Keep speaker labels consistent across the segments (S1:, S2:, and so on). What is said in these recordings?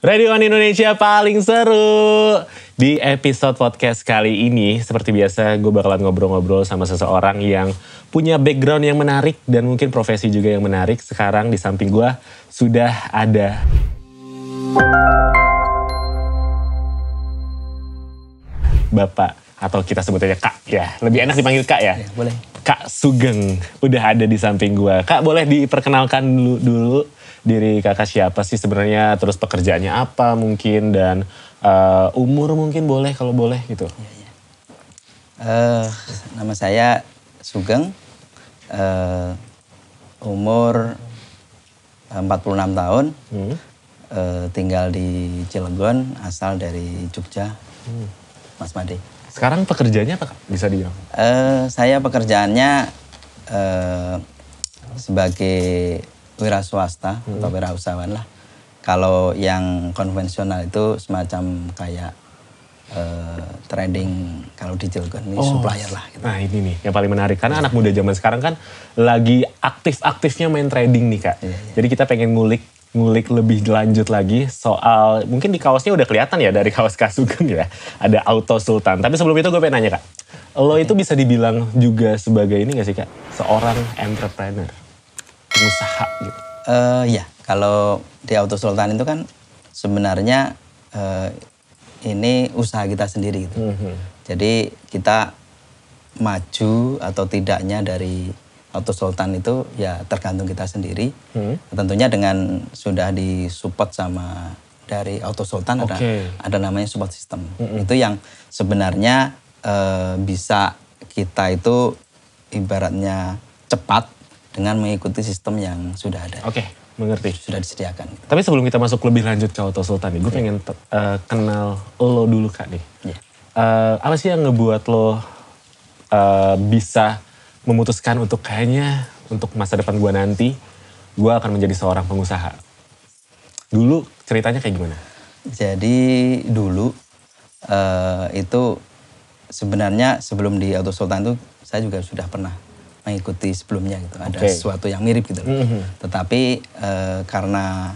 S1: Radio One Indonesia paling seru. Di episode podcast kali ini, seperti biasa gue bakalan ngobrol-ngobrol sama seseorang yang punya background yang menarik dan mungkin profesi juga yang menarik. Sekarang di samping gue sudah ada... Bapak, atau kita sebut aja Kak ya. Lebih enak dipanggil Kak ya. ya boleh. Kak Sugeng, udah ada di samping gue. Kak boleh diperkenalkan dulu, dulu diri kakak siapa sih sebenarnya, terus pekerjaannya apa mungkin dan uh, umur mungkin boleh kalau boleh gitu. Ya, ya. Uh, nama saya Sugeng,
S2: uh, umur 46 tahun, hmm. uh, tinggal di Cilegon, asal dari Jogja, hmm. Mas Made.
S1: Sekarang pekerjaannya apa bisa dibilang?
S2: Uh, saya pekerjaannya uh, sebagai wira swasta hmm. atau usahawan lah. Kalau yang konvensional itu semacam kayak
S1: uh, trading kalau di Jilgon ini oh. supplier lah. Gitu. Nah ini nih yang paling menarik karena anak muda zaman sekarang kan lagi aktif-aktifnya main trading nih kak. Iya, iya. Jadi kita pengen ngulik ngulik lebih lanjut lagi soal mungkin di kaosnya udah kelihatan ya dari kaos kasugeng ya ada Auto Sultan. Tapi sebelum itu gue pengen nanya kak, lo itu iya. bisa dibilang juga sebagai ini gak sih kak seorang entrepreneur? pengusaha gitu? Uh, ya, kalau
S2: di Auto Sultan itu kan sebenarnya uh, ini usaha kita sendiri gitu. Mm -hmm. Jadi kita maju atau tidaknya dari Auto Sultan itu ya tergantung kita sendiri. Mm hmm. Tentunya dengan sudah disupport sama dari Auto Sultan okay. ada ada namanya support system. Mm hmm. Itu yang sebenarnya uh, bisa kita itu ibaratnya cepat dengan mengikuti sistem yang sudah ada. Oke, okay, mengerti. Sudah disediakan.
S1: Tapi sebelum kita masuk lebih lanjut ke Auto Sultan nih, gue iya. pengen uh, kenal lo dulu kak nih. Yeah. Iya. Uh, apa sih yang ngebuat lo uh, bisa memutuskan untuk kayaknya untuk masa depan gue nanti, gue akan menjadi seorang pengusaha. Dulu ceritanya kayak gimana?
S2: Jadi dulu uh, itu sebenarnya sebelum di Auto Sultan itu saya juga sudah pernah mengikuti sebelumnya gitu. Ada sesuatu yang mirip gitu. Mm -hmm. Tetapi e, karena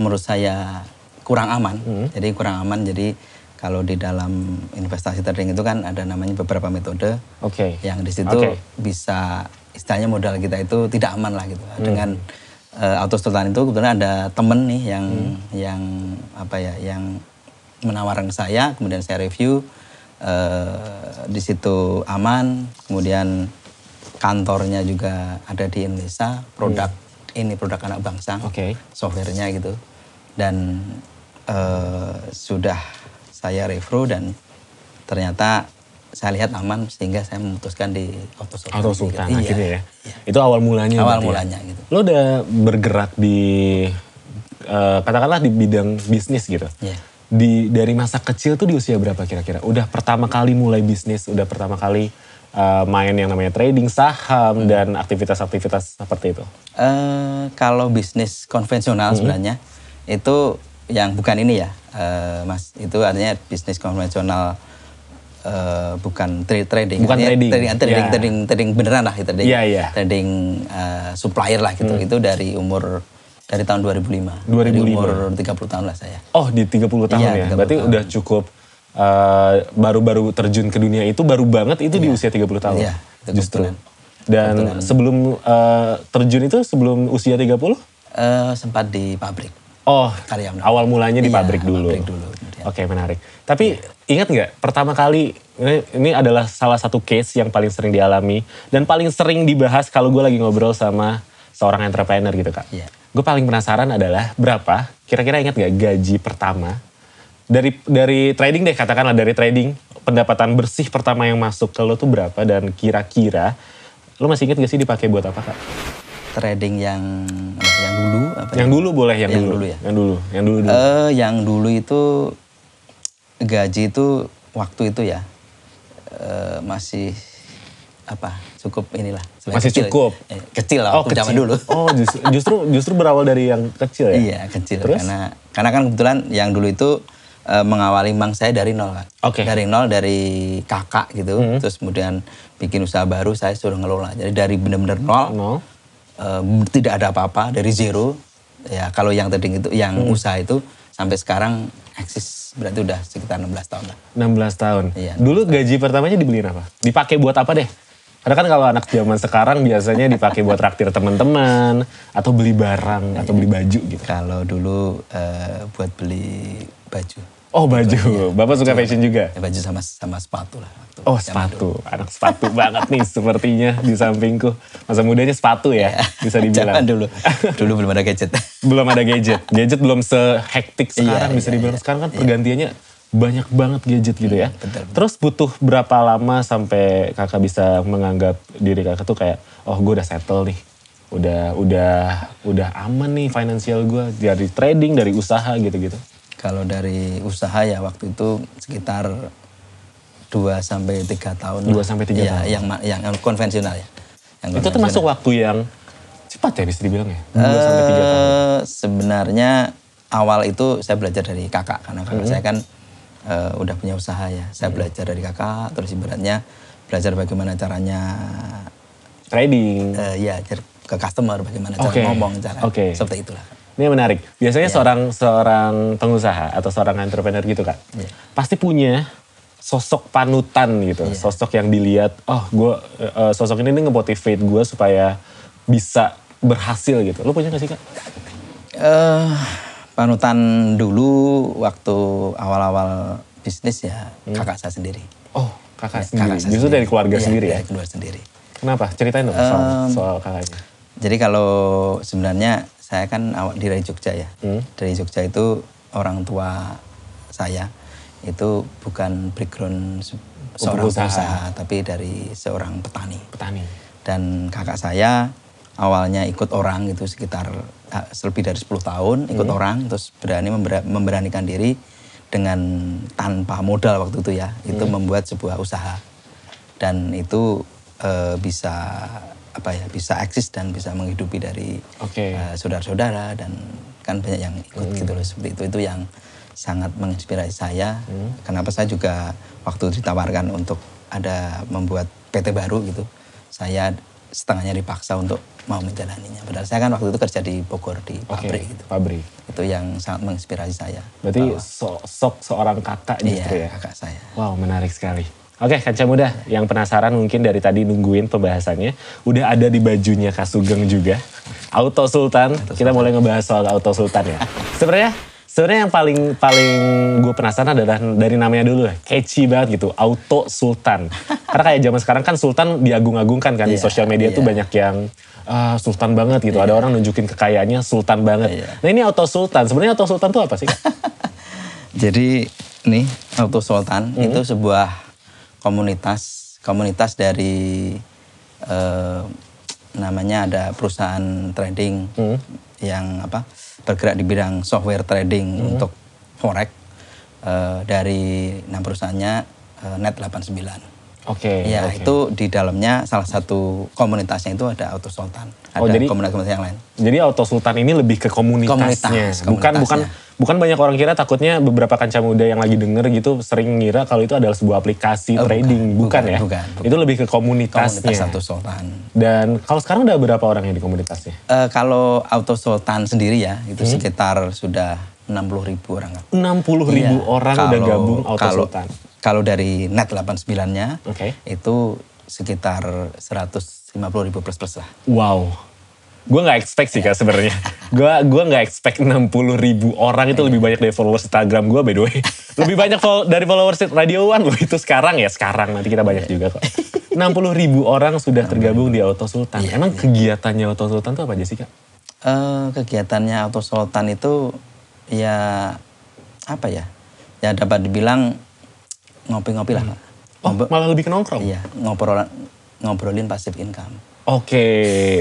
S2: menurut saya kurang aman, mm -hmm. jadi kurang aman jadi kalau di dalam investasi trading itu kan ada namanya beberapa metode okay. yang di situ okay. bisa istilahnya modal kita itu tidak aman lah gitu. Mm -hmm. Dengan e, auto setelan itu kebetulan ada temen nih yang mm. yang apa ya yang menawarkan saya, kemudian saya review. Uh, di situ aman, kemudian kantornya juga ada di Indonesia, produk hmm. ini produk anak bangsa, okay. softwarenya gitu, dan uh, sudah saya review dan ternyata saya lihat aman sehingga saya memutuskan di Auto Auto
S1: gitu. akhirnya ya? iya, ya. Itu awal mulanya. Awal ya? mulanya ya? gitu. Lo udah bergerak di uh, katakanlah di bidang bisnis gitu. Yeah. Di dari masa kecil tuh di usia berapa kira-kira? Udah pertama kali mulai bisnis, udah pertama kali uh, main yang namanya trading saham hmm. dan aktivitas-aktivitas seperti itu? Uh, kalau bisnis konvensional
S2: hmm. sebenarnya itu yang bukan ini ya, uh, Mas. Itu artinya bisnis konvensional uh, bukan tra trading. Bukan trading. Trading, trading, yeah. trading, trading beneran lah, gitu, trading, yeah, yeah. trading uh, supplier lah gitu. Hmm. Itu dari umur dari tahun
S1: 2005. 2005. Dari umur 30 tahun lah saya. Oh, di 30 tahun iya, ya. 30 Berarti tahun. udah cukup Eh, baru-baru uh, terjun ke dunia itu baru banget itu yeah. di iya. usia 30 tahun. Yeah, justru. Dan kebetulan. sebelum uh, terjun itu sebelum usia 30? Uh, eh, sempat di pabrik. Oh, karyawan. Awal mulanya di iya, pabrik iya, dulu. Pabrik dulu. Oke, menarik. Tapi yeah. ingat nggak pertama kali ini, ini adalah salah satu case yang paling sering dialami dan paling sering dibahas kalau gue lagi ngobrol sama seorang entrepreneur gitu kak. Yeah. Gue paling penasaran adalah berapa kira-kira ingat nggak gaji pertama dari dari trading deh katakanlah dari trading pendapatan bersih pertama yang masuk ke lo tuh berapa dan kira-kira lo masih inget gak sih dipakai buat apa kak? Trading yang yang dulu apa? Ya? Yang ya? dulu
S2: boleh yang, yang dulu. dulu ya. Yang dulu, yang dulu. dulu. Uh, yang dulu itu gaji itu waktu itu ya uh, masih apa cukup inilah masih kecil. cukup eh, kecil lah oh, waktu zaman dulu
S1: oh justru justru justru berawal dari yang kecil ya iya kecil Terus? karena
S2: karena kan kebetulan yang dulu itu uh, mengawali bank saya dari nol kan. Okay. Dari nol dari kakak gitu. Mm -hmm. Terus kemudian bikin usaha baru saya suruh ngelola. Jadi dari benar-benar nol, nol. Uh, tidak ada apa-apa dari zero. Ya kalau yang tadi itu yang mm usaha itu sampai sekarang eksis berarti udah sekitar 16 tahun lah.
S1: 16 tahun. Iya. Dulu tahun. gaji pertamanya dibeliin apa? Dipakai buat apa deh? Karena kan kalau anak zaman sekarang biasanya dipakai buat traktir teman-teman atau beli barang atau beli baju gitu. Kalau dulu uh, buat beli baju Oh baju, iya. bapak suka fashion juga? Ya, baju sama sama sepatu lah. Waktu oh sepatu, anak sepatu banget nih sepertinya di sampingku. Masa mudanya sepatu ya, iya. bisa dibilang. Jangan dulu, dulu belum ada gadget. belum ada gadget, gadget belum sehektik iya, sekarang iya, bisa iya, dibilang. sekarang kan iya. pergantiannya banyak banget gadget gitu ya. Betul, betul. Terus butuh berapa lama sampai kakak bisa menganggap diri kakak tuh kayak, oh gue udah settle nih, udah udah udah aman nih finansial gue dari trading dari usaha gitu-gitu. Kalau dari usaha ya waktu itu sekitar
S2: 2 sampai 3 tahun. 2 sampai 3 ya, tahun. Yang, yang yang konvensional ya. Yang itu konvensional. termasuk waktu yang cepat ya bisa dibilang ya? 2 uh, eh, sampai 3 tahun. Sebenarnya awal itu saya belajar dari kakak karena kakak hmm. saya kan uh, udah punya usaha ya. Saya hmm. belajar dari kakak terus ibaratnya belajar bagaimana caranya
S1: trading. Uh, ya, ke customer bagaimana cara okay. ngomong, cara okay. seperti itulah. Ini menarik. Biasanya yeah. seorang seorang pengusaha atau seorang entrepreneur gitu kan, yeah. pasti punya sosok panutan gitu, yeah. sosok yang dilihat, oh gue uh, sosok ini nih ngemotivate gue supaya bisa berhasil gitu. Lo punya gak sih kak?
S2: Uh, panutan dulu waktu awal-awal bisnis ya hmm. kakak saya sendiri. Oh kakak ya, sendiri. Kakak saya Justru sendiri. dari keluarga iya, sendiri ya? keluarga sendiri. Kenapa? Ceritain dong um, soal, soal kakaknya jadi kalau sebenarnya saya kan awal dari Jogja ya. Hmm. Dari Jogja itu orang tua saya itu bukan background oh,
S1: seorang usaha, usaha,
S2: tapi dari seorang petani. Petani. Dan kakak saya awalnya ikut orang itu sekitar ah, lebih dari 10 tahun ikut hmm. orang terus berani memberanikan diri dengan tanpa modal waktu itu ya hmm. itu membuat sebuah usaha dan itu e, bisa apa ya bisa eksis dan bisa menghidupi dari okay. uh, eh, saudara-saudara dan kan banyak yang ikut hmm. gitu loh seperti itu itu yang sangat menginspirasi saya hmm. kenapa saya juga waktu ditawarkan untuk ada membuat PT baru gitu saya setengahnya dipaksa untuk mau menjalaninya padahal saya kan waktu itu kerja di Bogor di pabrik gitu pabrik
S1: itu yang sangat menginspirasi saya berarti sok, seorang kakak iya, justru iya, ya kakak saya wow menarik sekali Oke, okay, kaca Muda yang penasaran mungkin dari tadi nungguin pembahasannya. Udah ada di bajunya Kasugeng juga. Auto Sultan, kita mulai ngebahas soal Auto Sultan ya. sebenarnya sebenarnya yang paling paling gue penasaran adalah dari namanya dulu ya. Catchy banget gitu, Auto Sultan. Karena kayak zaman sekarang kan Sultan diagung-agungkan kan yeah, di iya, sosial media yeah. tuh iya. banyak yang uh, Sultan banget gitu. Yeah. Ada iya. orang nunjukin kekayaannya Sultan banget. Yeah. Nah ini Auto Sultan, sebenarnya Auto Sultan tuh apa sih? Jadi nih Auto Sultan
S2: mm -hmm. itu sebuah komunitas komunitas dari eh, namanya ada perusahaan trading hmm. yang apa bergerak di bidang software trading hmm. untuk forex eh, dari enam perusahaannya eh, net 89 Oke. Okay, ya okay. itu di dalamnya salah satu
S1: komunitasnya itu ada Auto Sultan. Oh, ada oh, jadi, komunitas-komunitas yang lain. Jadi Auto Sultan ini lebih ke komunitasnya, komunitas, komunitasnya. bukan bukan banyak orang kira takutnya beberapa kanca muda yang lagi denger gitu sering ngira kalau itu adalah sebuah aplikasi oh, trading bukan, bukan, bukan ya bukan, bukan. itu lebih ke komunitasnya komunitas satu sultan dan kalau sekarang udah berapa orang yang di komunitasnya
S2: uh, kalau auto sultan sendiri ya itu hmm. sekitar sudah 60 ribu orang
S1: 60 ribu iya, orang kalau, udah gabung auto kalau, sultan
S2: kalau dari net 89 nya okay. itu sekitar 150
S1: ribu plus plus lah wow gue nggak expect sih kak sebenarnya gue gue nggak expect 60 ribu orang itu lebih banyak dari followers Instagram gue by the way lebih banyak follow, dari followers Radio One loh itu sekarang ya sekarang nanti kita banyak juga kok 60 ribu orang sudah tergabung di Auto Sultan iya, emang iya. kegiatannya Auto Sultan itu apa aja sih kak? Uh, kegiatannya Auto Sultan
S2: itu ya apa ya ya dapat dibilang ngopi-ngopi lah hmm. Oh, malah lebih ke nongkrong? Iya, ngobrol, ngobrolin pasif income
S1: Oke, okay,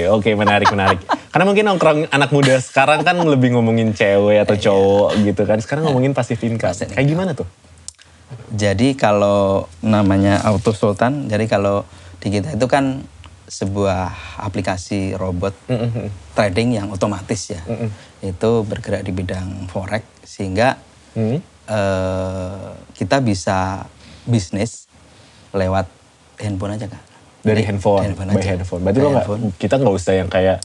S1: oke okay, menarik menarik. Karena mungkin nongkrong anak muda sekarang kan lebih ngomongin cewek atau iya. cowok gitu kan. Sekarang iya. ngomongin pasif income. Kayak gimana tuh? Jadi
S2: kalau namanya Auto Sultan, jadi kalau di kita itu kan sebuah aplikasi robot mm -hmm. trading yang otomatis ya. Mm -hmm. Itu bergerak di bidang forex sehingga mm -hmm. uh, kita bisa
S1: bisnis lewat handphone aja kan? dari handphone, handphone by aja. handphone. Berarti by lo handphone. Gak, kita nggak usah yang kayak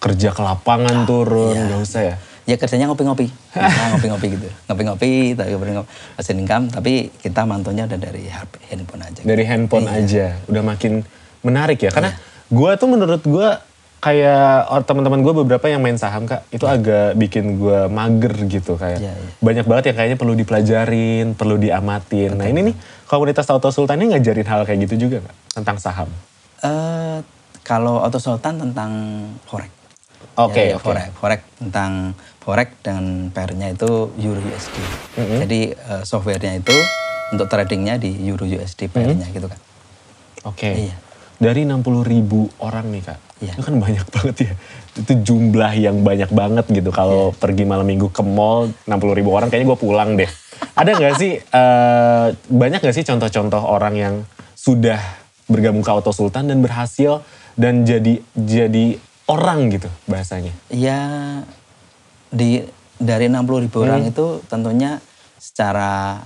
S1: kerja ke lapangan ah, turun, iya. nggak iya. usah ya? Ya
S2: kerjanya ngopi-ngopi, ngopi-ngopi gitu, ngopi-ngopi, tapi ngopi-ngopi income, tapi kita mantunya
S1: udah dari handphone aja. Gitu. Dari handphone eh, aja, udah makin menarik ya, karena iya. gue tuh menurut gue kayak teman-teman gue beberapa yang main saham kak itu yeah. agak bikin gue mager gitu kayak yeah, yeah. banyak banget yang kayaknya perlu dipelajarin perlu diamatin nah, Betul. nah ini nih komunitas Auto Sultan ini ngajarin hal kayak gitu juga kak tentang saham
S2: uh, kalau Auto Sultan tentang forex
S1: oke okay, ya, forex forex tentang forex
S2: dan pernya itu euro USD mm -hmm. jadi uh, softwarenya itu untuk tradingnya
S1: di euro USD pernya mm -hmm. gitu kan oke okay. iya. dari 60 ribu orang nih kak Yeah. Itu kan banyak banget ya. Itu jumlah yang banyak banget gitu. Kalau yeah. pergi malam minggu ke mall 60 ribu orang kayaknya gue pulang deh. Ada gak sih, uh, banyak gak sih contoh-contoh orang yang sudah bergabung ke Auto Sultan dan berhasil dan jadi jadi orang gitu bahasanya?
S2: Iya, di dari 60 ribu hmm. orang itu tentunya secara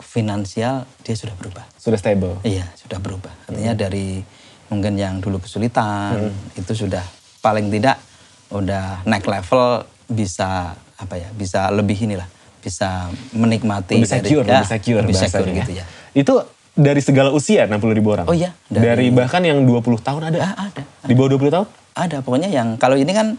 S2: finansial dia sudah berubah. Sudah stable? Iya, sudah berubah. Artinya hmm. dari mungkin yang dulu kesulitan hmm. itu sudah paling tidak udah naik level bisa
S1: apa ya bisa lebih inilah bisa
S2: menikmati lebih secure, dari, ya, lebih secure, lebih secure ya. gitu ya.
S1: Itu dari segala usia 60 ribu orang? Oh iya. Dari, dari bahkan yang 20 tahun ada? Ada, ah, ada. Di bawah 20 tahun? Ada, pokoknya yang kalau ini kan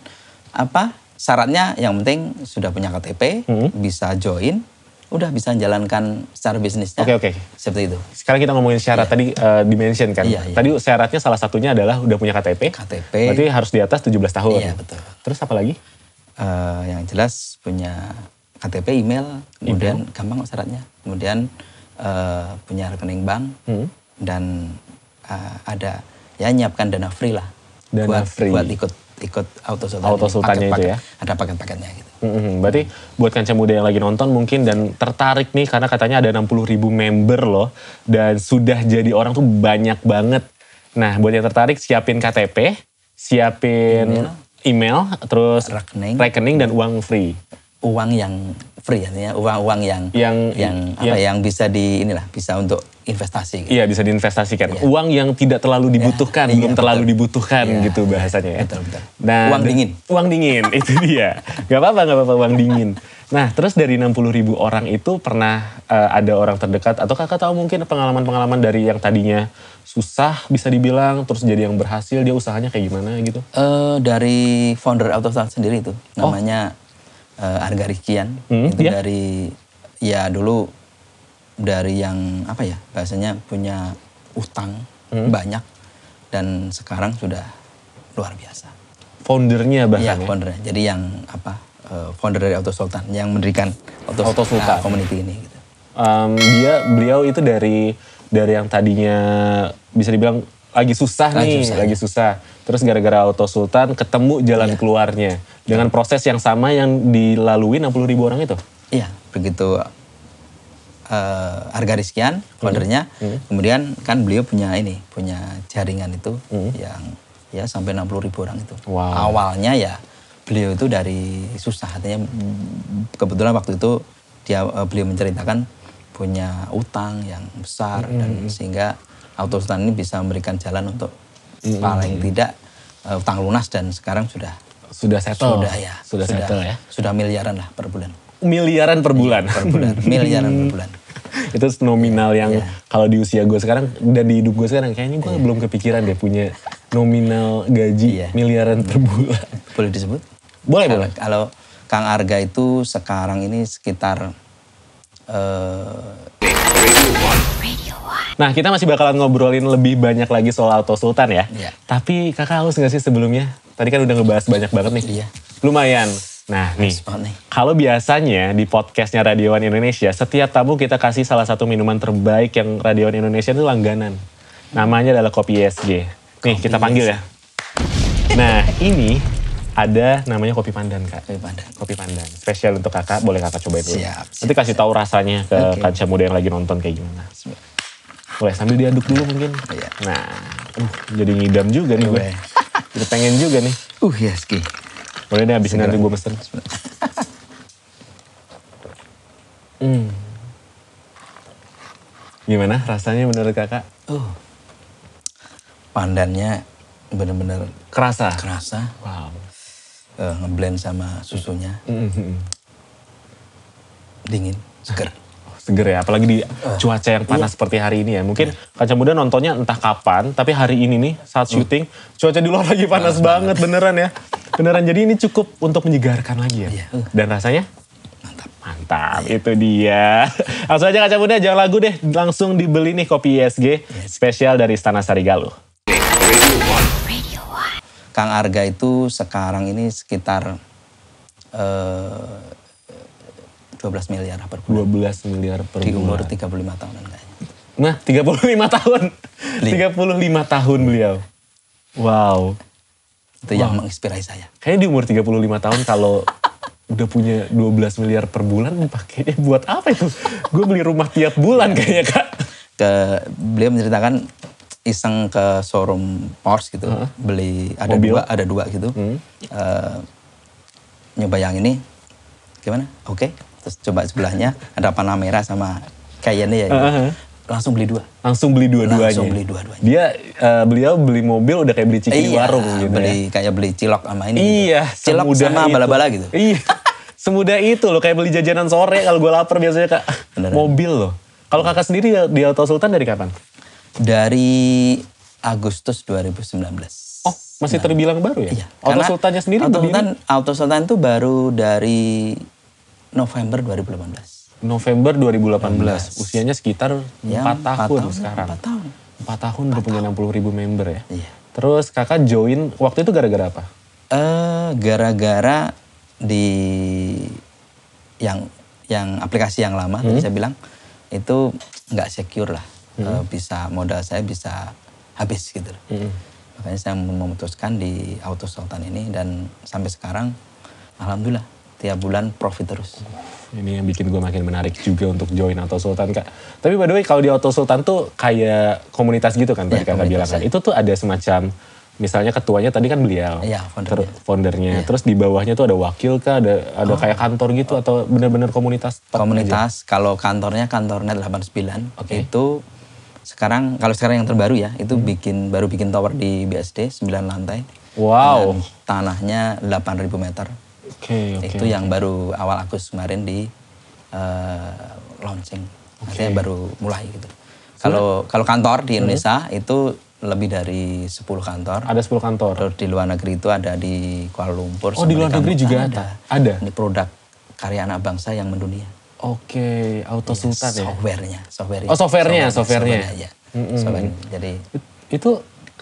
S1: apa syaratnya yang penting
S2: sudah punya KTP, hmm. bisa join, udah bisa jalankan secara bisnisnya. Oke okay, oke.
S1: Okay. Seperti itu. Sekarang kita ngomongin syarat yeah. tadi uh, dimension kan. Yeah, yeah. Tadi syaratnya salah satunya adalah udah punya KTP. KTP. Berarti harus di atas 17 tahun. Iya yeah, betul.
S2: Terus apa lagi? Uh, yang jelas punya KTP, email, kemudian email. gampang syaratnya. Kemudian uh, punya rekening bank hmm. dan uh, ada ya nyiapkan dana free lah.
S1: Dana buat, free. Buat ikut ikut auto sultan. Auto sultannya itu ya. Ada paket-paketnya gitu. Mm-hmm. Berarti buat kancah muda yang lagi nonton mungkin dan tertarik nih karena katanya ada 60 ribu member loh dan sudah jadi orang tuh banyak banget. Nah buat yang tertarik siapin KTP, siapin email, email terus rekening. rekening dan uang free uang yang free artinya uang-uang yang yang yang apa yang, yang bisa di inilah bisa untuk investasi gitu. Iya, bisa diinvestasikan. Iya. Uang yang tidak terlalu iya, dibutuhkan, iya, belum betul. terlalu dibutuhkan iya, gitu bahasanya ya. Betul, betul. Nah, uang dingin. Uang dingin, itu dia. Gak apa-apa, gak apa-apa uang dingin. Nah, terus dari 60 ribu orang itu pernah uh, ada orang terdekat atau kakak tahu mungkin pengalaman-pengalaman dari yang tadinya susah bisa dibilang terus jadi yang berhasil dia usahanya kayak gimana gitu? Uh, dari founder Out sendiri itu oh. namanya uh,
S2: eh, Arga Rikian hmm, itu yeah. dari ya dulu dari yang apa ya bahasanya punya utang hmm. banyak dan sekarang sudah luar biasa. Foundernya bahkan iya, ya, founder. Jadi yang apa uh, founder
S1: dari Auto Sultan yang mendirikan Auto, Auto Sultan uh, community ini. Gitu. Um, dia beliau itu dari dari yang tadinya bisa dibilang lagi susah lagi nih, susah. lagi susah. Terus gara-gara Auto Sultan ketemu jalan iya. keluarnya. Dengan proses yang sama yang dilalui 60 ribu orang itu? Iya, begitu uh, harga
S2: riskian foundernya, hmm. mm -hmm. kemudian kan beliau punya ini, punya jaringan itu -hmm. yang ya sampai 60 ribu orang itu. Wow. Awalnya ya beliau itu dari susah, artinya kebetulan waktu itu dia eh, beliau menceritakan punya utang yang besar -hmm. dan sehingga auto ini bisa memberikan jalan untuk -hmm. paling tidak eh, utang lunas dan sekarang sudah sudah settle. Sudah ya. Sudah, sudah settle ya. Sudah miliaran lah per bulan.
S1: Miliaran per bulan. Iya, per bulan. Miliaran per bulan. itu nominal yang yeah. kalau di usia gue sekarang dan di hidup gue sekarang kayaknya gue yeah. belum kepikiran deh punya nominal gaji yeah. miliaran per bulan. Boleh disebut? Boleh, boleh. Kalau Kang Arga itu sekarang ini sekitar uh, Nah kita masih bakalan ngobrolin lebih banyak lagi soal Auto Sultan ya. Iya. Tapi kakak haus nggak sih sebelumnya? Tadi kan udah ngebahas banyak banget nih. Iya. Lumayan. Nah nih, nih. kalau biasanya di podcastnya Radioan Indonesia, setiap tamu kita kasih salah satu minuman terbaik yang Radioan Indonesia itu langganan. Namanya adalah kopi ESG. Nih kopi kita panggil ya. E nah ini ada namanya kopi pandan kak. Kopi pandan. Kopi pandan. Spesial untuk kakak, boleh kakak cobain dulu. Siap, siap, Nanti kasih siap. tahu rasanya ke okay. kaca muda yang lagi nonton kayak gimana. Boleh sambil diaduk dulu mungkin. Iya. Nah, uh, jadi ngidam juga nih gue. jadi pengen juga nih. Uh, ya Ski. Boleh deh habisin nanti gue pesen. hmm. Gimana rasanya menurut kakak? Uh, pandannya bener-bener kerasa. Kerasa. Wow. Uh, ngeblend sama susunya. Mm -hmm. Dingin, segar. seger ya, apalagi di eh. cuaca yang panas iya. seperti hari ini ya. Mungkin iya. kaca muda nontonnya entah kapan, tapi hari ini nih saat hmm. syuting uh. cuaca di luar lagi panas uh, banget banget beneran ya. Beneran jadi ini cukup untuk menyegarkan lagi ya. Uh. Dan rasanya mantap. Mantap, itu dia. Langsung aja kaca muda, jangan lagu deh. Langsung dibeli nih kopi ISG spesial dari Istana Sarigaluh.
S2: Kang Arga itu sekarang ini sekitar eh,
S1: 12 miliar per bulan. 12 miliar per bulan. Di umur 35 tahun kayaknya. Nah, 35 tahun. 35 tahun beliau. Wow. Itu wow. yang menginspirasi saya. Kayaknya di umur 35 tahun kalau udah punya 12 miliar per bulan pakainya buat apa itu? Gue beli rumah tiap bulan iya. kayaknya, Kak.
S2: Ke beliau menceritakan iseng ke showroom Porsche gitu, -huh. beli ada Mobil. dua, ada dua gitu. Hmm. Uh, nyoba yang ini. Gimana? Oke. Okay terus coba sebelahnya ada panah merah sama Cayenne ya. Uh gitu. -huh.
S1: Langsung beli dua. Langsung beli dua-duanya. Langsung beli dua-duanya. Dia uh, beliau beli mobil udah kayak beli ciki iya, warung gitu ya. beli ya. kayak beli cilok sama ini. Gitu. Iya, gitu. cilok sama bala-bala gitu. Iya. Semudah itu loh kayak beli jajanan sore kalau gue lapar biasanya Kak. Beneran. Mobil loh. Kalau Kakak sendiri di Alto Sultan dari kapan?
S2: Dari Agustus 2019. Masih nah. terbilang baru ya? Iya. Auto Sultannya sendiri Auto Sultan, Auto Sultan itu baru dari
S1: November 2018. November 2018, 2018. usianya sekitar ya, 4, tahun, tahun sekarang. 4 tahun. 4 tahun udah punya 60 ribu member ya? Iya. Terus kakak join, waktu itu gara-gara apa? Eh, gara-gara di
S2: yang yang aplikasi yang lama, hmm? tadi saya bilang, itu nggak secure lah. Hmm. E, bisa, modal saya bisa habis gitu. Hmm. Makanya saya memutuskan di Auto Sultan ini dan sampai sekarang Alhamdulillah tiap bulan
S1: profit terus. Ini yang bikin gue makin menarik juga untuk join Auto Sultan kak. Tapi by the way kalau di Auto Sultan tuh kayak komunitas gitu kan tadi ya, kakak bilang kan. Iya. Itu tuh ada semacam misalnya ketuanya tadi kan beliau, ya, founder ter- foundernya. Ya. Terus di bawahnya tuh ada wakil kak. ada ada oh. kayak kantor gitu atau bener-bener komunitas? Komunitas. Kalau kantornya kantornya 89 okay.
S2: itu sekarang kalau sekarang yang terbaru ya itu hmm. bikin baru bikin tower di BSD 9 lantai.
S1: Wow.
S2: Tanahnya 8.000 meter. Okay, okay, itu okay. yang baru awal Agus kemarin di uh, launching. Okay. Artinya baru mulai gitu. Kalau kalau kantor di hmm. Indonesia hmm. itu lebih dari 10 kantor. Ada 10 kantor. Terus di luar negeri itu ada di Kuala Lumpur. Oh, di luar negeri juga ada. Ada. Ini produk karya anak bangsa yang mendunia.
S1: Oke, okay. auto iya, sultan ya. Softwarenya,
S2: softwarenya. Oh, softwarenya, software Software software Ya. Mm -hmm. softwarenya.
S1: Jadi itu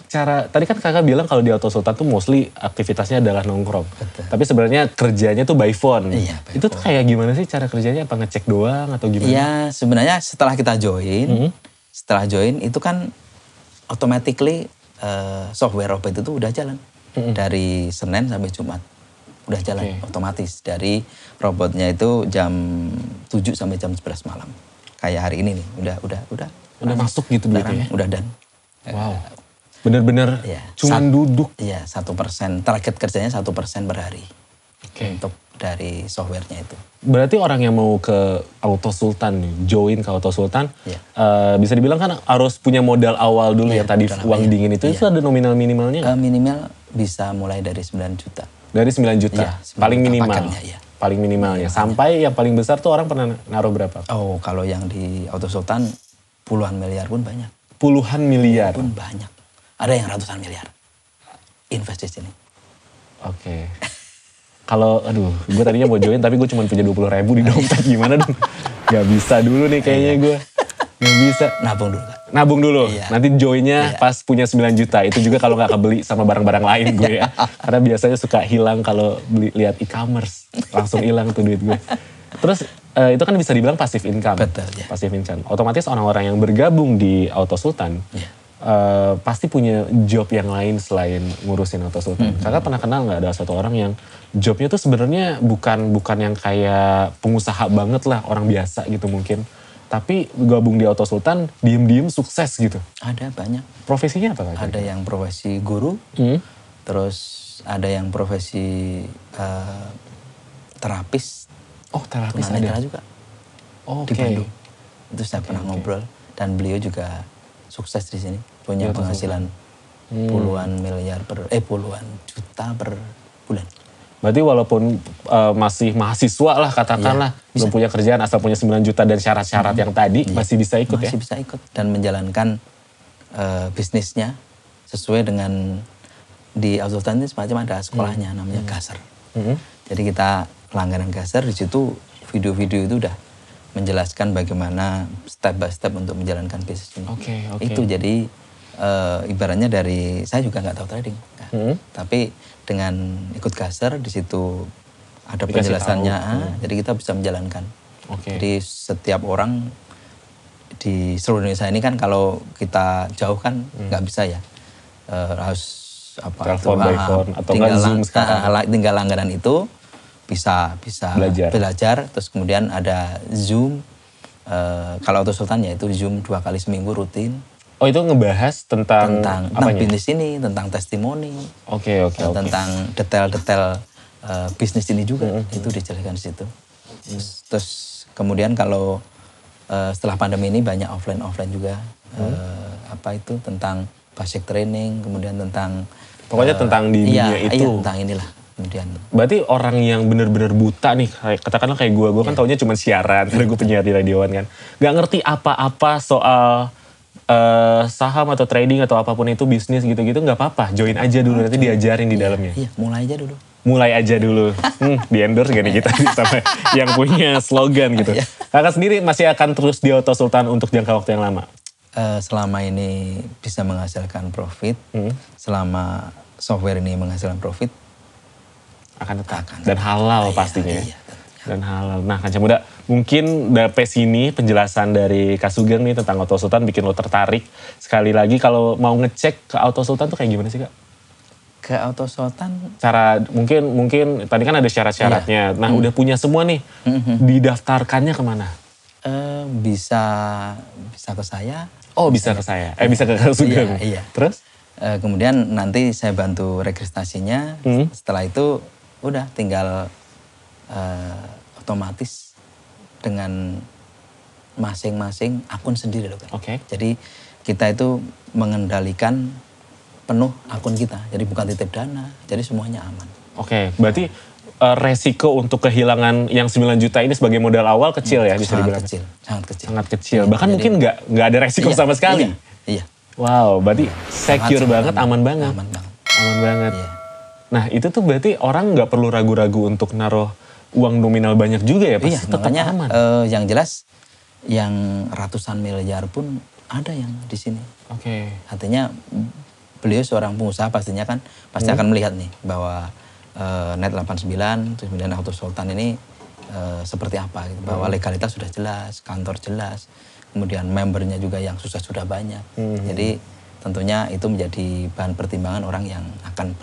S1: cara tadi kan kakak bilang kalau di Auto Sultan tuh mostly aktivitasnya adalah nongkrong. Betul. Tapi sebenarnya kerjanya tuh by phone. Iya, by itu tuh kayak gimana sih cara kerjanya? Apa ngecek doang atau gimana? Iya, sebenarnya setelah kita join, mm -hmm.
S2: setelah join itu kan automatically uh, software robot itu udah jalan mm -hmm. dari Senin sampai Jumat. Udah jalan okay. otomatis dari robotnya itu jam 7 sampai jam 11 malam. Kayak hari ini nih, udah udah udah.
S1: Udah masuk gitu udah, ya. Udah dan. Wow. Eh,
S2: Benar-benar ya, cuma duduk. Iya, satu persen. Target kerjanya satu persen per hari. Okay. Untuk dari softwarenya
S1: itu. Berarti orang yang mau ke Auto Sultan, join ke Auto Sultan, ya. uh, bisa dibilang kan harus punya modal awal dulu iya, ya, yang tadi uang iya. dingin itu, ya. itu iya. ada nominal minimalnya? Uh, minimal bisa mulai dari 9 juta. Dari 9 juta? ya, 9 paling juta minimal? Pakannya, ya. Paling minimalnya, sampai ya. yang paling besar tuh orang pernah naruh berapa? Oh kalau yang di Auto Sultan puluhan miliar pun banyak. Puluhan miliar? Pun banyak. Ada yang ratusan miliar. Invest di sini. Oke. Okay. Kalau, aduh, gue tadinya mau join tapi gue cuma punya 20 ribu di dompet. Gimana dong? Gak bisa dulu nih kayaknya iya. gue. Gak bisa. Nabung dulu. Kak. Nabung dulu. Iya. Nanti joinnya iya. pas punya 9 juta. Itu juga kalau gak kebeli sama barang-barang lain gue ya. Iya. Karena biasanya suka hilang kalau beli lihat e-commerce. Langsung hilang tuh duit gue. Terus uh, itu kan bisa dibilang pasif income. Betul. Ya. Pasif income. Otomatis orang-orang yang bergabung di Auto Sultan, iya. Eh, pasti punya job yang lain selain ngurusin atau Sultan. Hmm. Kakak pernah kenal nggak ada satu orang yang jobnya tuh sebenarnya bukan bukan yang kayak pengusaha banget lah orang biasa gitu mungkin. Tapi gabung di Auto Sultan, diem-diem sukses gitu. Ada banyak. Profesinya apa? Kakak? Ada yang profesi guru, hmm.
S2: terus ada yang profesi uh, terapis. Oh terapis ada. juga. Oh, okay. Di Bandung. Itu saya okay, pernah okay. ngobrol dan beliau juga sukses di sini punya iya, penghasilan hmm. puluhan miliar per eh puluhan juta per bulan.
S1: Berarti walaupun uh, masih mahasiswa lah katakanlah ya, belum punya kerjaan asal punya 9 juta dan syarat-syarat hmm. yang tadi ya. masih bisa ikut masih ya. Masih bisa
S2: ikut dan menjalankan
S1: uh, bisnisnya sesuai dengan
S2: di Out ini semacam ada sekolahnya hmm. namanya hmm. Gaser. Hmm. Jadi kita langganan Gaser di situ video-video itu udah menjelaskan bagaimana step by step untuk menjalankan bisnis ini. Oke, okay, oke. Okay. Itu jadi e, ibaratnya dari saya juga nggak tahu trading, kan. tapi dengan ikut gaser di situ ada Dikasih penjelasannya, ah, Hmm. jadi kita bisa menjalankan. Okay. Jadi setiap orang di seluruh Indonesia ini kan kalau kita jauh kan hmm. nggak hmm. bisa ya e, harus apa itu, by ah, phone atau tinggal, kan zoom sekarang ah, tinggal langganan itu bisa bisa belajar, belajar terus kemudian ada zoom uh, kalau untuk sultan ya itu zoom dua kali seminggu rutin Oh itu ngebahas tentang tentang, tentang bisnis ini, tentang testimoni, oke okay, oke okay, okay. tentang detail-detail uh, bisnis ini juga mm -hmm. itu dijelaskan di situ. Terus, terus kemudian kalau uh, setelah pandemi ini banyak offline offline juga mm uh, apa itu tentang basic training, kemudian tentang
S1: pokoknya uh, tentang di iya, dunia iya, itu. Iya, tentang inilah kemudian. Berarti orang yang benar-benar buta nih, katakanlah kayak gue, gue yeah. kan iya. taunya cuma siaran, karena gue penyiar di radioan kan. Gak ngerti apa-apa soal uh, saham atau trading atau apapun itu bisnis gitu-gitu nggak apa-apa join aja dulu nanti diajarin di dalamnya iya mulai aja dulu mulai aja dulu hmm, di endorse gak kita sama yang punya slogan gitu iya. kakak sendiri masih akan terus di Oto Sultan untuk jangka waktu yang lama
S2: uh, selama ini bisa menghasilkan profit hmm. selama software
S1: ini menghasilkan profit akan tetap akan dan halal iya, pastinya ya. iya, iya. dan halal nah kanca muda mungkin dari sini penjelasan dari Kasugeng nih tentang Auto Sultan bikin lo tertarik. Sekali lagi kalau mau ngecek ke Auto Sultan tuh kayak gimana sih kak?
S2: Ke Auto Sultan?
S1: Cara mungkin mungkin tadi kan ada syarat-syaratnya. Iya. Nah hmm. udah punya semua nih. Hmm. Didaftarkannya kemana?
S2: Uh, bisa bisa ke saya.
S1: Oh bisa, ke saya. Eh bisa ke iya, Kasugeng. Iya, iya.
S2: Terus? Uh, kemudian nanti saya bantu registrasinya. Hmm. Setelah itu udah tinggal uh, otomatis dengan masing-masing akun sendiri loh kan. Oke. Okay. Jadi kita itu mengendalikan penuh akun kita. Jadi bukan titip
S1: dana, jadi semuanya aman. Oke, okay. berarti uh, resiko untuk kehilangan yang 9 juta ini sebagai modal awal kecil ya bisa sangat dibilang. Kecil, sangat kecil. Sangat kecil. Iya. Bahkan jadi, mungkin nggak ada resiko iya, sama sekali. Iya. iya. Wow, berarti secure sangat, banget, aman, aman banget. Aman banget. Aman banget. Iya. Nah, itu tuh berarti orang nggak perlu ragu-ragu untuk naruh uang nominal banyak juga ya pak iya, makanya uh, yang jelas yang ratusan miliar pun
S2: ada yang di sini. Oke. Okay. Artinya beliau seorang pengusaha pastinya kan pasti hmm. akan melihat nih bahwa uh, net 89 terus kemudian auto sultan ini uh, seperti apa gitu. bahwa hmm. legalitas sudah jelas, kantor jelas, kemudian membernya juga yang susah sudah banyak. Hmm. Jadi tentunya itu menjadi bahan pertimbangan orang yang akan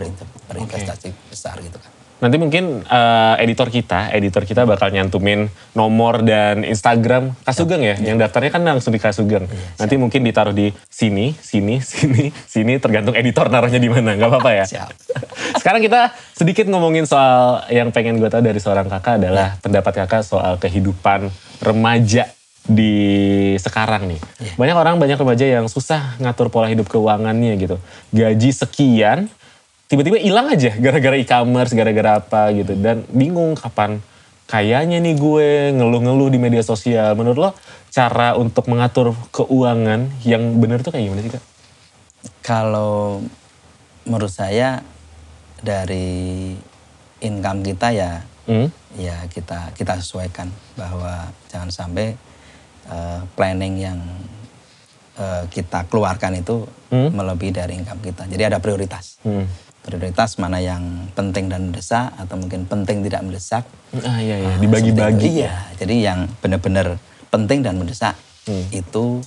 S2: berinvestasi okay. besar gitu kan.
S1: Nanti mungkin uh, editor kita, editor kita bakal nyantumin nomor dan Instagram Kasugeng ya. ya. Yang daftarnya kan langsung di Kasugeng. Ya, Nanti mungkin ditaruh di sini, sini, sini, sini tergantung editor naruhnya di mana. Gak apa-apa ya. Siap. Sekarang kita sedikit ngomongin soal yang pengen gue tahu dari seorang kakak adalah ya. pendapat kakak soal kehidupan remaja di sekarang nih. Ya. Banyak orang, banyak remaja yang susah ngatur pola hidup keuangannya gitu. Gaji sekian, tiba-tiba hilang aja gara-gara e-commerce, gara-gara apa gitu. Dan bingung kapan kayaknya nih gue ngeluh-ngeluh di media sosial. Menurut lo cara untuk mengatur keuangan yang benar tuh kayak gimana sih kak? Kalau menurut saya
S2: dari income kita ya, hmm? ya kita kita sesuaikan bahwa jangan sampai uh, planning yang eh, kita keluarkan itu hmm? melebihi dari income kita. Jadi ada prioritas. Hmm prioritas mana yang penting dan mendesak atau mungkin penting tidak mendesak.
S1: Ah iya iya, ah, dibagi-bagi. Iya,
S2: jadi yang benar-benar penting dan mendesak hmm. itu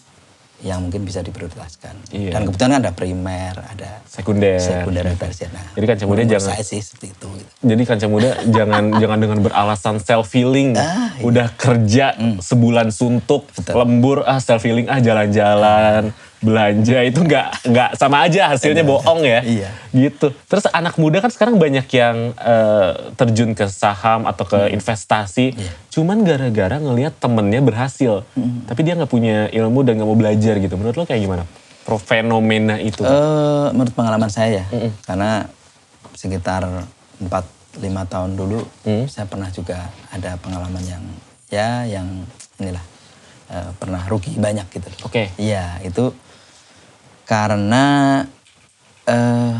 S2: yang mungkin bisa
S1: diprioritaskan. Iya. Dan kebetulan ada primer, ada sekunder, sekunder dan iya. tersier. Nah, jadi kanca muda jangan saya sih seperti itu. Gitu. Jadi kanca muda jangan jangan dengan beralasan self feeling Ah, iya. Udah kerja mm. sebulan suntuk, Betul. lembur ah self feeling ah jalan-jalan. Ah belanja itu nggak nggak sama aja hasilnya iya. bohong ya. Iya. Gitu. Terus anak muda kan sekarang banyak yang uh, terjun ke saham atau ke hmm. investasi, iya. cuman gara-gara ngelihat temennya berhasil, hmm. tapi dia nggak punya ilmu dan nggak mau belajar gitu. Menurut lo kayak gimana? Pro fenomena itu? Uh, menurut pengalaman saya ya, hmm. karena
S2: sekitar 4 lima tahun dulu hmm. saya pernah juga ada pengalaman yang ya yang inilah uh, pernah rugi banyak gitu. Oke. Okay. Iya itu karena uh,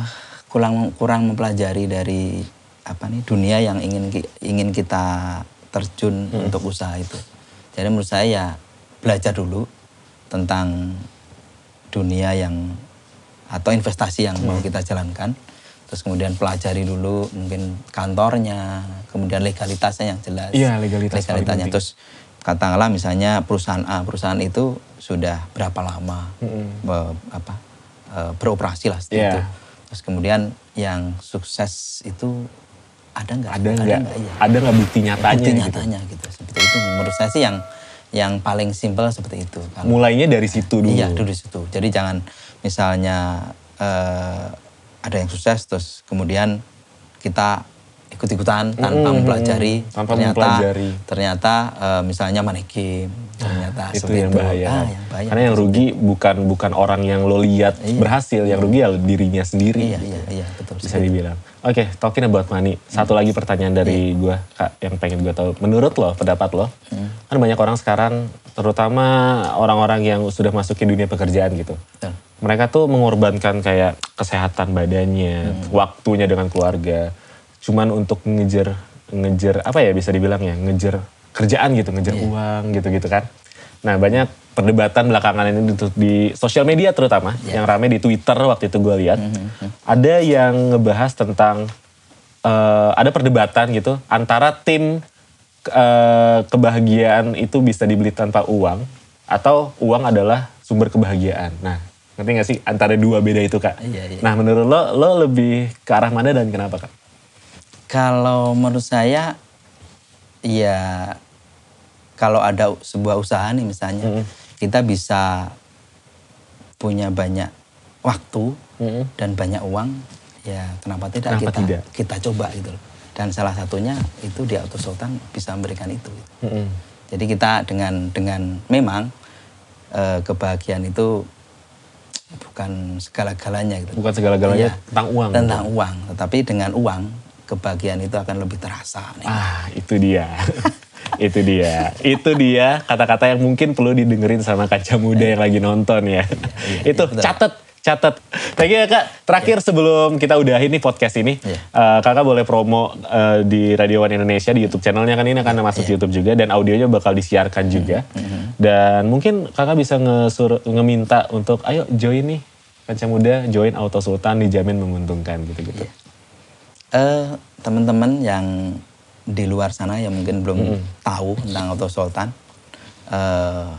S2: kurang kurang mempelajari dari apa nih dunia yang ingin ingin kita terjun hmm. untuk usaha itu. Jadi menurut saya ya belajar dulu tentang dunia yang atau investasi yang hmm. mau kita jalankan. Terus kemudian pelajari dulu mungkin kantornya, kemudian legalitasnya yang jelas. Iya, legalitas. Legalitasnya. Terus katakanlah misalnya perusahaan A, perusahaan itu sudah berapa lama mm-hmm. be, apa e, beroperasi lah yeah. itu. Terus kemudian yang sukses itu ada nggak? Ada nggak? Ada nggak ya. bukti nyatanya? Bukti gitu. nyatanya gitu. gitu. Seperti itu menurut saya sih yang yang paling simpel seperti itu. Kalau,
S1: Mulainya dari situ dulu. Iya,
S2: dulu situ. Jadi jangan misalnya e, ada yang sukses terus kemudian kita ikut-ikutan tanpa mm, mempelajari tanpa ternyata mempelajari.
S1: ternyata uh, misalnya manekin nah, ternyata ah, itu yang bahaya. Ah, yang bahaya karena yang rugi itu. bukan bukan orang yang lo lihat iya. berhasil yang rugi ya dirinya sendiri iya, iya, iya, betul bisa sendiri. dibilang oke okay, talking about money satu hmm. lagi pertanyaan dari yeah. gue kak yang pengen gue tahu menurut lo pendapat lo hmm. kan banyak orang sekarang terutama orang-orang yang sudah masuk ke dunia pekerjaan gitu betul. mereka tuh mengorbankan kayak kesehatan badannya hmm. waktunya dengan keluarga cuman untuk ngejar ngejar apa ya bisa dibilang ya ngejar kerjaan gitu ngejar yeah. uang gitu gitu kan nah banyak perdebatan belakangan ini di, di sosial media terutama yeah. yang rame di Twitter waktu itu gue lihat mm -hmm. ada yang ngebahas tentang uh, ada perdebatan gitu antara tim uh, kebahagiaan itu bisa dibeli tanpa uang atau uang adalah sumber kebahagiaan nah ngerti gak sih antara dua beda itu kak yeah, yeah. nah menurut lo lo lebih ke arah mana dan kenapa kak kalau menurut saya ya
S2: kalau ada sebuah usaha nih misalnya mm -hmm. kita bisa punya banyak waktu mm -hmm. dan banyak uang ya kenapa tidak kenapa kita tidak? kita coba gitu dan salah satunya itu di auto sultan bisa memberikan itu mm -hmm. jadi kita dengan dengan memang eh, kebahagiaan itu bukan segala-galanya gitu bukan segala-galanya ya, tentang uang tentang gitu. uang
S1: tetapi dengan uang kebahagiaan itu akan lebih terasa. Nih. Ah, itu dia. itu dia. Itu dia kata-kata yang mungkin perlu didengerin sama kaca muda yang lagi nonton ya. Iya, itu iya, catet, catet. Thank you ya kak. Terakhir yeah. sebelum kita udahin nih podcast ini, yeah. Iya. uh, kakak boleh promo uh, di Radio One Indonesia di YouTube channelnya kan ini akan masuk yeah. YouTube juga dan audionya bakal disiarkan juga. Mm-hmm. Dan mungkin kakak bisa ngesur, ngeminta untuk ayo join nih kaca muda join Auto Sultan dijamin menguntungkan gitu-gitu. Yeah uh, teman-teman yang di luar sana yang mungkin belum -hmm.
S2: tahu tentang Auto Sultan, uh,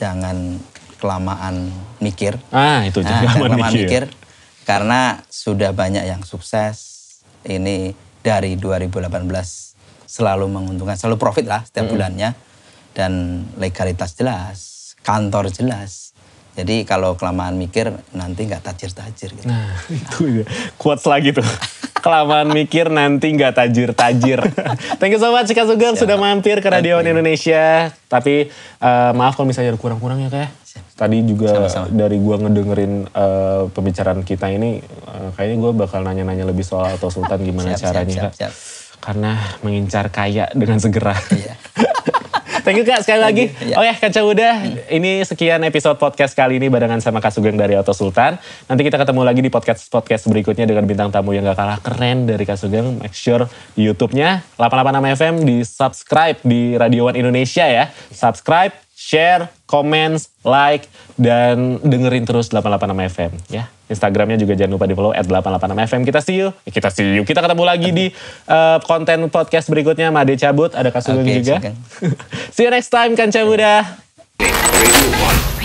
S2: jangan kelamaan mikir. Ah, itu eh, jangan, nah, kelamaan, kelamaan mikir. mikir. Karena sudah banyak yang sukses. Ini dari 2018 selalu menguntungkan, selalu profit lah setiap -hmm. bulannya. Dan legalitas jelas, kantor jelas, jadi kalau kelamaan mikir nanti nggak tajir-tajir.
S1: Gitu. Nah itu ya. kuat lagi tuh. kelamaan mikir nanti nggak tajir-tajir. Thank you so much Kak Sugeng sudah mampir ke Radio Indonesia. Tapi uh, maaf kalau misalnya kurang-kurang ya Kak. Tadi juga Sama-sama. dari gua ngedengerin uh, pembicaraan kita ini, uh, kayaknya gua bakal nanya-nanya lebih soal atau Sultan gimana siap, caranya siap, siap, siap. Karena mengincar kaya dengan segera. Iya. Thank you Kak sekali lagi. yeah. Iya. Oke okay, Kaca udah. hmm. ini sekian episode podcast kali ini barengan sama Kak Sugeng dari Auto Sultan. Nanti kita ketemu lagi di podcast-podcast berikutnya dengan bintang tamu yang gak kalah keren dari Kak Sugeng. Make sure di Youtube-nya 886 FM di subscribe di Radio One Indonesia ya. Subscribe, share, comments, like, dan dengerin terus 886 FM ya. Instagramnya juga jangan lupa di follow at 886 FM. Kita see you, kita see you. Kita ketemu lagi di uh, konten podcast berikutnya. Made cabut, ada kasus okay, juga. see you next time, kan cabut dah.